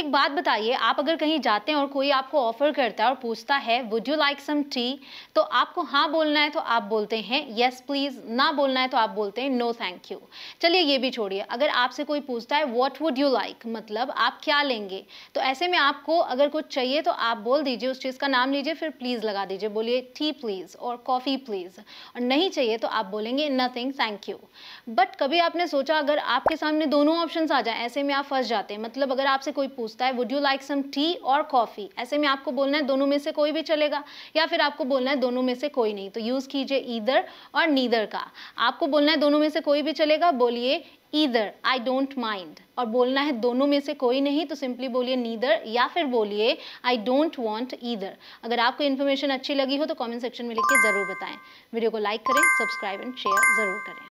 एक बात बताइए आप अगर कहीं जाते हैं और कोई आपको ऑफर करता है और पूछता है would you like some tea तो आपको हाँ बोलना है तो आप बोलते हैं येस प्लीज़ ना बोलना है तो आप बोलते हैं नो थैंक यू चलिए ये भी छोड़िए अगर आपसे कोई पूछता है वॉट वुड यू लाइक मतलब आप क्या लेंगे तो ऐसे में आपको अगर कुछ चाहिए तो आप बोल दीजिए उस चीज़ का नाम लीजिए फिर प्लीज़ लगा दीजिए बोलिए टी प्लीज़ और कॉफ़ी प्लीज़ और नहीं चाहिए तो आप बोलेंगे नथिंग थैंक यू बट कभी आपने सोचा अगर आपके सामने दोनों ऑप्शन आ जाए ऐसे में आप फंस जाते हैं मतलब अगर आपसे कोई पूछ पूछता है would you like some tea और कॉफ़ी ऐसे में आपको बोलना है दोनों में से कोई भी चलेगा या फिर आपको बोलना है दोनों में से कोई नहीं तो यूज़ कीजिए ईदर और नीदर का आपको बोलना है दोनों में से कोई भी चलेगा बोलिए ईदर आई डोंट माइंड और बोलना है दोनों में से कोई नहीं तो सिंपली बोलिए नीदर या फिर बोलिए आई डोंट वॉन्ट ईदर अगर आपको इन्फॉर्मेशन अच्छी लगी हो तो कॉमेंट सेक्शन में लिख के ज़रूर बताएं वीडियो को लाइक करें सब्सक्राइब एंड शेयर ज़रूर करें